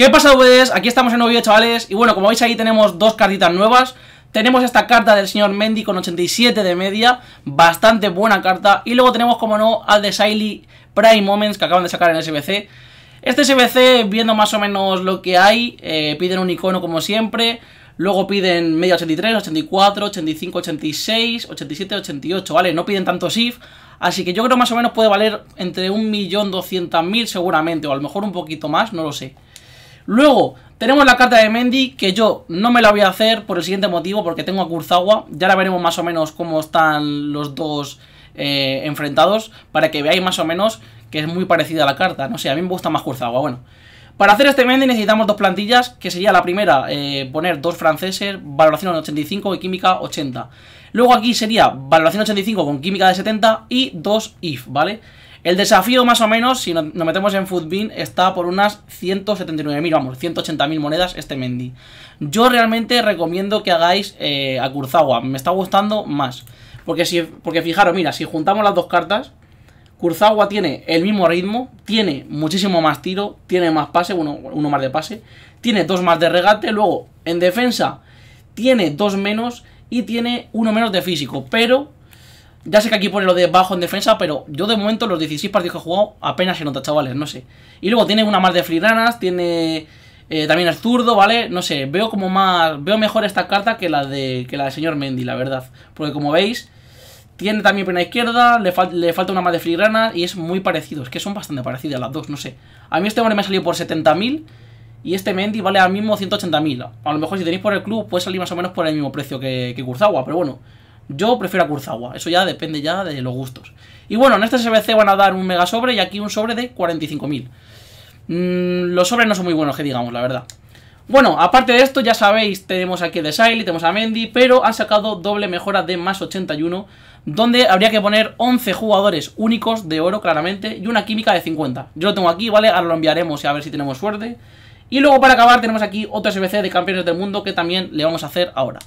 ¿Qué pasa, VDs? Aquí estamos en nuevo vídeo, chavales. Y bueno, como veis ahí tenemos dos cartitas nuevas. Tenemos esta carta del señor Mendy con 87 de media, bastante buena carta. Y luego tenemos, como no, al de Siley Prime Moments que acaban de sacar en SBC. Este SBC, viendo más o menos lo que hay, eh, piden un icono como siempre. Luego piden media 83, 84, 85, 86, 87, 88, ¿vale? No piden tanto SIF. Así que yo creo más o menos puede valer entre 1.200.000 seguramente, o a lo mejor un poquito más, no lo sé. Luego, tenemos la carta de Mendy, que yo no me la voy a hacer por el siguiente motivo, porque tengo a Kurzawa. Ya la veremos más o menos cómo están los dos eh, enfrentados, para que veáis más o menos que es muy parecida a la carta. No sé, a mí me gusta más Kurzawa, bueno. Para hacer este Mendy necesitamos dos plantillas, que sería la primera, eh, poner dos franceses, valoración 85 y química 80. Luego aquí sería valoración 85 con química de 70 y dos IF, ¿vale? vale el desafío, más o menos, si nos metemos en Fudbin, está por unas 179.000, vamos, 180.000 monedas este Mendy. Yo realmente recomiendo que hagáis eh, a Kurzawa, me está gustando más. Porque, si, porque fijaros, mira, si juntamos las dos cartas, Kurzawa tiene el mismo ritmo, tiene muchísimo más tiro, tiene más pase, uno, uno más de pase, tiene dos más de regate, luego en defensa tiene dos menos y tiene uno menos de físico, pero ya sé que aquí pone lo de bajo en defensa, pero yo de momento los 16 partidos que he jugado apenas se nota, chavales, no sé. Y luego tiene una más de frigranas, tiene... Eh, también el zurdo, ¿vale? No sé, veo como más... Veo mejor esta carta que la de que la del señor Mendy, la verdad. Porque como veis, tiene también pena izquierda, le, falta una más de frigranas y es muy parecido. Es que son bastante parecidas las dos, no sé. A mí este hombre me ha salido por 70.000 y este Mendy vale al mismo 180.000. A lo mejor si tenéis por el club puede salir más o menos por el mismo precio que, que Kurzawa, pero bueno. Yo prefiero a Kurzawa, eso ya depende ya de los gustos. Y bueno, en este SBC van a dar un mega sobre y aquí un sobre de 45.000. Mm, los sobres no son muy buenos, que digamos, la verdad. Bueno, aparte de esto, ya sabéis, tenemos aquí a y tenemos a Mendy, pero han sacado doble mejora de más 81, donde habría que poner 11 jugadores únicos de oro, claramente, y una química de 50. Yo lo tengo aquí, ¿vale? Ahora lo enviaremos y a ver si tenemos suerte. Y luego para acabar tenemos aquí otro SBC de campeones del mundo que también le vamos a hacer ahora.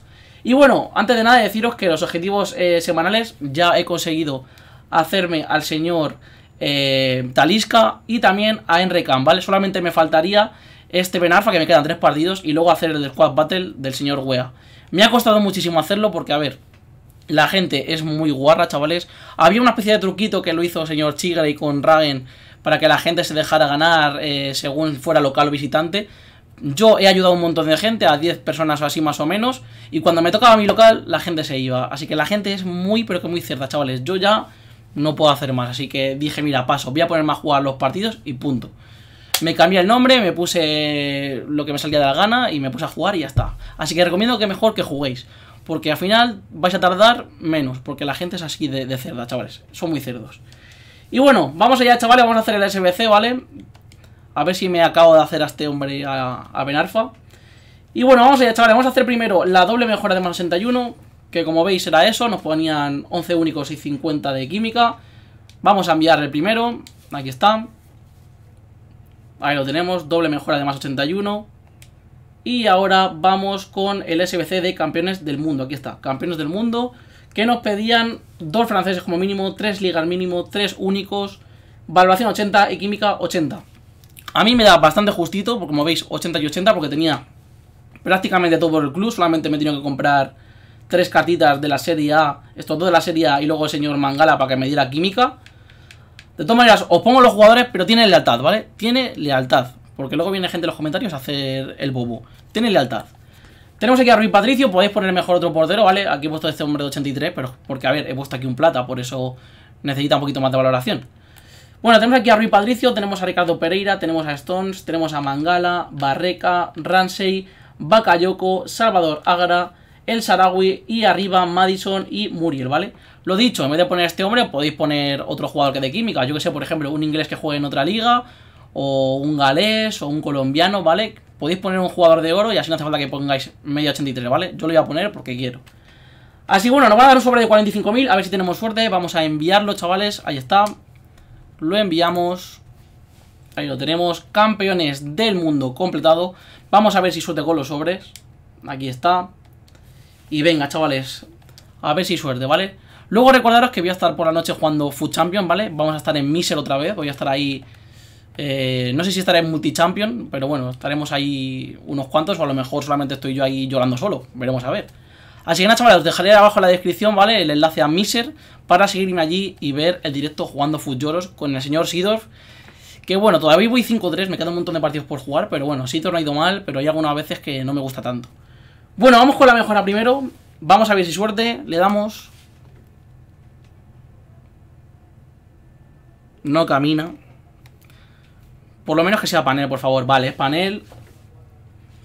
Y bueno, antes de nada deciros que los objetivos eh, semanales ya he conseguido hacerme al señor eh, Talisca y también a Enrecan, ¿vale? Solamente me faltaría este Benarfa que me quedan tres partidos y luego hacer el del Squad Battle del señor Wea. Me ha costado muchísimo hacerlo porque, a ver, la gente es muy guarra, chavales. Había una especie de truquito que lo hizo el señor y con Ragen para que la gente se dejara ganar eh, según fuera local o visitante. Yo he ayudado a un montón de gente, a 10 personas o así más o menos, y cuando me tocaba mi local, la gente se iba. Así que la gente es muy, pero que muy cerda, chavales. Yo ya no puedo hacer más, así que dije, mira, paso, voy a ponerme a jugar los partidos y punto. Me cambié el nombre, me puse lo que me salía de la gana y me puse a jugar y ya está. Así que recomiendo que mejor que juguéis, porque al final vais a tardar menos, porque la gente es así de, de cerda, chavales. Son muy cerdos. Y bueno, vamos allá, chavales, vamos a hacer el SBC, ¿vale? A ver si me acabo de hacer a este hombre a, Benarfa. Y bueno, vamos allá, chavales, vamos a hacer primero la doble mejora de más 81, que como veis era eso, nos ponían 11 únicos y 50 de química. Vamos a enviar el primero, aquí está. Ahí lo tenemos, doble mejora de más 81. Y ahora vamos con el SBC de campeones del mundo, aquí está, campeones del mundo que nos pedían dos franceses como mínimo, tres ligas mínimo, tres únicos, valoración 80 y química 80. A mí me da bastante justito, porque como veis, 80 y 80, porque tenía prácticamente todo por el club, solamente me he tenido que comprar tres cartitas de la serie A, estos dos de la serie A y luego el señor Mangala para que me diera química. De todas maneras, os pongo los jugadores, pero tiene lealtad, ¿vale? Tiene lealtad, porque luego viene gente en los comentarios a hacer el bobo. Tiene lealtad. Tenemos aquí a Rui Patricio, podéis poner mejor otro portero, ¿vale? Aquí he puesto este hombre de 83, pero porque, a ver, he puesto aquí un plata, por eso necesita un poquito más de valoración. Bueno, tenemos aquí a Rui Patricio, tenemos a Ricardo Pereira, tenemos a Stones, tenemos a Mangala, Barreca, Ramsey, Bakayoko, Salvador Ágara, El Sarawi y arriba Madison y Muriel, ¿vale? Lo dicho, en vez de poner a este hombre, podéis poner otro jugador que de química, yo que sé, por ejemplo, un inglés que juegue en otra liga, o un galés, o un colombiano, ¿vale? Podéis poner un jugador de oro y así no hace falta que pongáis media 83, ¿vale? Yo lo voy a poner porque quiero. Así bueno, nos va a dar un sobre de 45.000, a ver si tenemos suerte. Vamos a enviarlo, chavales. Ahí está. Lo enviamos. Ahí lo tenemos. Campeones del mundo completado. Vamos a ver si suerte con los sobres. Aquí está. Y venga, chavales. A ver si suerte, ¿vale? Luego recordaros que voy a estar por la noche jugando Food Champion, ¿vale? Vamos a estar en Miser otra vez. Voy a estar ahí eh, no sé si estaré en multichampion, pero bueno, estaremos ahí unos cuantos, o a lo mejor solamente estoy yo ahí llorando solo, veremos a ver. Así que nada, chavales, os dejaré abajo en la descripción, ¿vale? El enlace a Miser para seguirme allí y ver el directo jugando Futjoros con el señor Sidor Que bueno, todavía voy 5-3, me quedan un montón de partidos por jugar, pero bueno, Sidor no ha ido mal, pero hay algunas veces que no me gusta tanto. Bueno, vamos con la mejora primero. Vamos a ver si suerte, le damos... No camina. Por lo menos que sea panel, por favor. Vale, panel.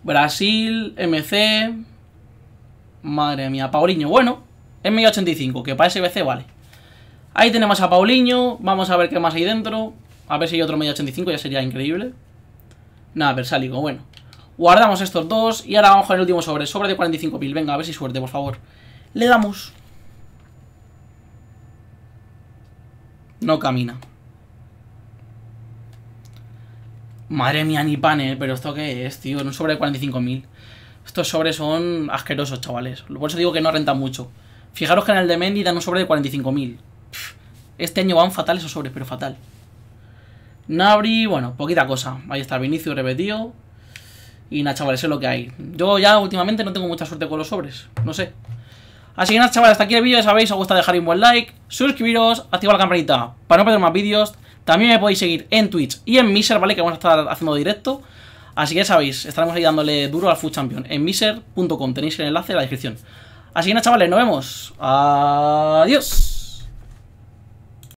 Brasil, MC. Madre mía, Paulinho. Bueno, es medio 85, que para SBC vale. Ahí tenemos a Paulinho. Vamos a ver qué más hay dentro. A ver si hay otro medio 85, ya sería increíble. Nada, Versálico, bueno. Guardamos estos dos y ahora vamos con el último sobre. Sobre de 45.000. Venga, a ver si suerte, por favor. Le damos. No camina. Madre mía, ni pane, eh, pero ¿esto qué es, tío? Un sobre de 45.000. Estos sobres son asquerosos, chavales. Por eso digo que no renta mucho. Fijaros que en el de Mendy dan un sobre de 45.000. Este año van fatales esos sobres, pero fatal. Nabri, bueno, poquita cosa. Ahí está inicio repetido. Y nada, chavales, es lo que hay. Yo ya últimamente no tengo mucha suerte con los sobres. No sé. Así que nada, chavales, hasta aquí el vídeo. Ya sabéis, os gusta dejar un buen like, suscribiros, activar la campanita para no perder más vídeos. También me podéis seguir en Twitch y en Miser, ¿vale? Que vamos a estar haciendo directo. Así que ya sabéis, estaremos ahí dándole duro al Food Champion en miser.com. Tenéis el enlace en la descripción. Así que nada, chavales, nos vemos. Adiós.